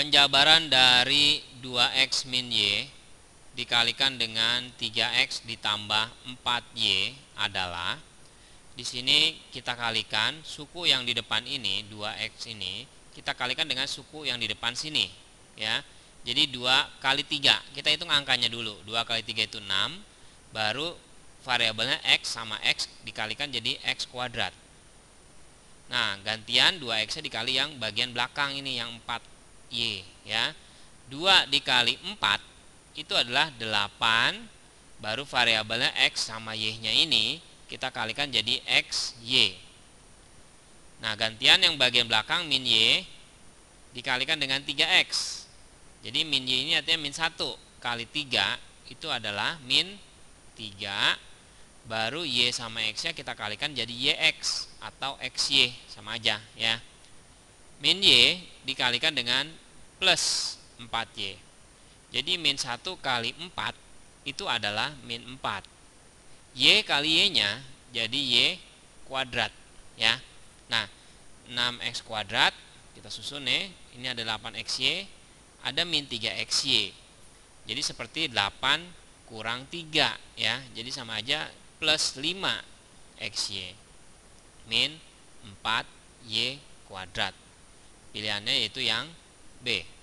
penjabaran dari 2x min y dikalikan dengan 3x ditambah 4y adalah di sini kita kalikan suku yang di depan ini 2x ini kita kalikan dengan suku yang di depan sini ya. Jadi 2 kali 3 kita hitung angkanya dulu 2 kali 3 itu 6 baru variabelnya x sama x dikalikan jadi x kuadrat Nah gantian 2x nya dikali yang bagian belakang ini yang 4 Y ya. 2 dikali 4 itu adalah 8 baru variabelnya X sama Y-nya ini kita kalikan jadi X, Y. Nah, gantian yang bagian belakang min Y dikalikan dengan 3X. Jadi min Y ini artinya min 1 kali 3 itu adalah min 3 baru Y sama X-nya kita kalikan jadi YX atau XY sama aja ya min Y dikalikan dengan plus 4Y. Jadi min 1 kali 4 itu adalah min 4. Y kali Y-nya jadi Y kuadrat. ya. Nah, 6X kuadrat kita susun nih. Ini ada 8XY. Ada min 3XY. Jadi seperti 8 kurang 3 ya. Jadi sama aja plus 5 XY min 4 Y kuadrat. Pilihannya yaitu yang B.